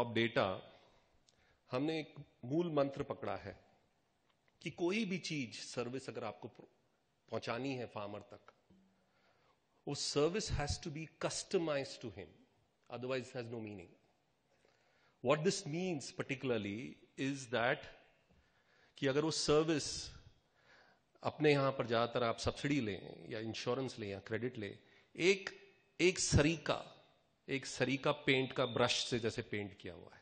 Of data हमने एक मूल मंत्र पकड़ा है कि कोई भी चीज सर्विस अगर आपको पहुंचानी है फार्मर तक वो service has to be customize to him otherwise has no meaning what this means particularly is that कि अगर वो सर्विस अपने यहां पर ज्यादातर आप सब्सिडी लें या इंश्योरेंस लें या क्रेडिट लें एक एक सरीका एक सरी का पेंट का ब्रश से जैसे पेंट किया हुआ है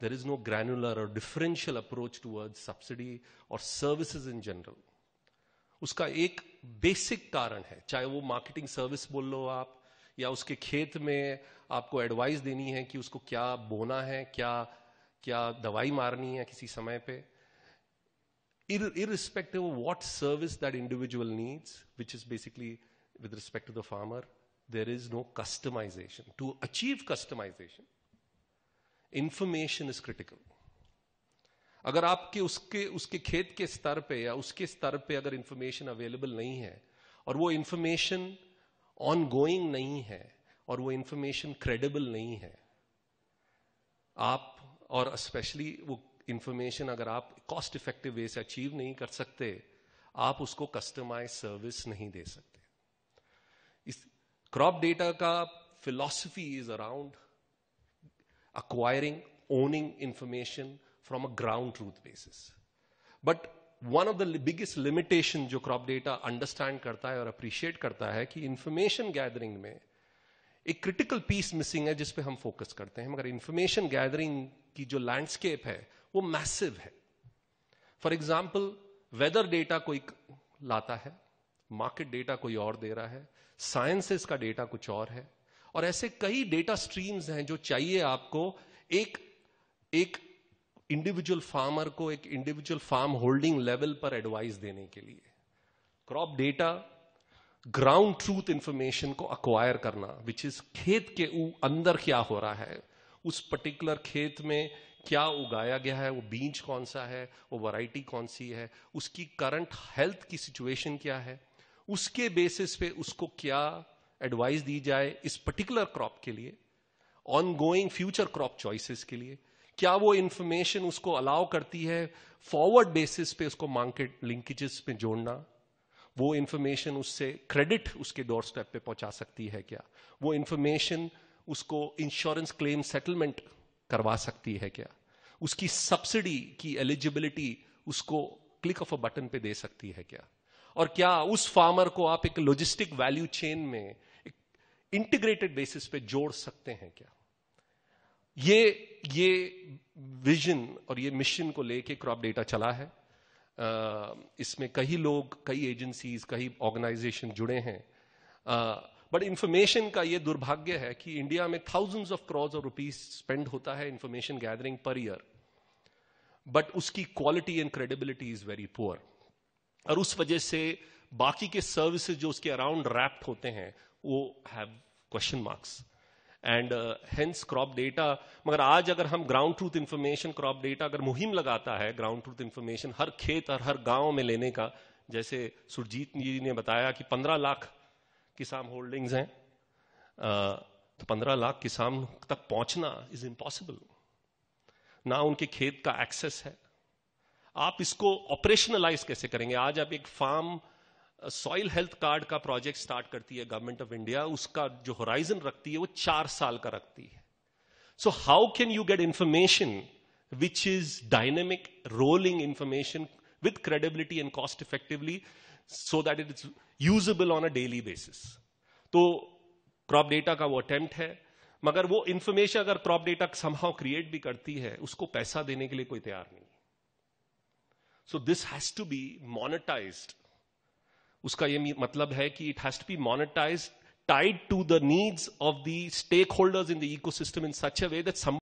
देर इज नो ग्रैनुलर और डिफरेंशियल अप्रोच टूवर्ड सब्सिडी और सर्विस इन जनरल उसका एक बेसिक कारण है चाहे वो मार्केटिंग सर्विस बोल लो आप या उसके खेत में आपको एडवाइस देनी है कि उसको क्या बोना है क्या क्या दवाई मारनी है किसी समय पे irrespective what service that individual needs which is basically with respect to the farmer there is no customization. To achieve customization, information is critical. अगर आपके उसके उसके खेत के स्तर पे या उसके स्तर पे अगर इंफॉर्मेशन अवेलेबल नहीं है और वो इंफॉर्मेशन ऑन गोइंग नहीं है और वो इंफॉर्मेशन क्रेडिबल नहीं है आप और स्पेशली वो इंफॉर्मेशन अगर आप कॉस्ट इफेक्टिव वे से अचीव नहीं कर सकते आप उसको कस्टमाइज सर्विस नहीं दे सकते क्रॉप डेटा का philosophy is around acquiring owning information from a ground truth basis but one of the biggest limitation जो क्रॉप डेटा अंडरस्टैंड करता है और अप्रिशिएट करता है कि इंफॉर्मेशन गैदरिंग में एक क्रिटिकल पीस मिसिंग है जिसपे हम फोकस करते हैं मगर इंफॉर्मेशन गैदरिंग की जो लैंडस्केप है वो मैसिव है फॉर एग्जाम्पल वेदर डेटा कोई लाता है मार्केट डेटा कोई और दे रहा है साइंसेस का डेटा कुछ और है और ऐसे कई डेटा स्ट्रीम्स हैं जो चाहिए आपको एक एक इंडिविजुअल फार्मर को एक इंडिविजुअल फार्म होल्डिंग लेवल पर एडवाइस देने के लिए crop data ground truth information को अक्वायर करना विच इज खेत के अंदर क्या हो रहा है उस पर्टिकुलर खेत में क्या उगाया गया है वो बीज कौन सा है वो वैरायटी कौन सी है उसकी करंट हेल्थ की सिचुएशन क्या है उसके बेसिस पे उसको क्या एडवाइस दी जाए इस पर्टिकुलर क्रॉप के लिए on going future crop choices के लिए क्या वो इंफॉर्मेशन उसको अलाउ करती है फॉरवर्ड बेसिस पे उसको मार्केट लिंकेजेस में जोड़ना वो इंफॉर्मेशन उससे क्रेडिट उसके डोर स्टेप पे पहुंचा सकती है क्या वो इंफॉर्मेशन उसको इंश्योरेंस क्लेम सेटलमेंट करवा सकती है क्या उसकी सब्सिडी की एलिजिबिलिटी उसको क्लिक ऑफ अ बटन पे दे सकती है क्या और क्या उस फार्मर को आप एक लॉजिस्टिक वैल्यू चेन में एक इंटीग्रेटेड बेसिस पे जोड़ सकते हैं क्या ये ये विजन और ये मिशन को लेके क्रॉप डेटा चला है इसमें कई लोग कई एजेंसीज कई ऑर्गेनाइजेशन जुड़े हैं बट इंफॉर्मेशन का ये दुर्भाग्य है कि इंडिया में थाउजेंड्स ऑफ क्रॉस और रुपीज स्पेंड होता है इंफॉर्मेशन गैदरिंग पर ईयर बट उसकी quality and credibility is very poor और उस वजह से बाकी के सर्विसेज जो उसके अराउंड रैप्ड होते हैं वो have question marks and hence crop data मगर आज अगर हम ground truth information crop data अगर मुहिम लगाता है ग्राउंड ट्रूथ इंफॉर्मेशन हर खेत और हर गांव में लेने का जैसे सुरजीत जी ने बताया कि पंद्रह लाख किसान होल्डिंग्स हैं uh, तो पंद्रह लाख किसान तक पहुंचना इज इम्पॉसिबल ना उनके खेत का एक्सेस है आप इसको ऑपरेशनलाइज कैसे करेंगे आज आप एक फार्म सॉइल हेल्थ कार्ड का प्रोजेक्ट स्टार्ट करती है गवर्नमेंट ऑफ इंडिया उसका जो होराइजन रखती है वो चार साल का रखती है so how can you get information is dynamic rolling information with credibility and cost effectively so that it is useful on a daily basis तो क्रॉप डेटा का वो अटेम्प्ट है मगर वो इंफॉर्मेशन अगर क्रॉप डेटा संभाव क्रिएट भी करती है उसको पैसा देने के लिए कोई तैयार नहीं so this has to be monetized उसका ये मतलब है कि it has to be monetized tied to the needs of the stakeholders in the ecosystem in such a way that some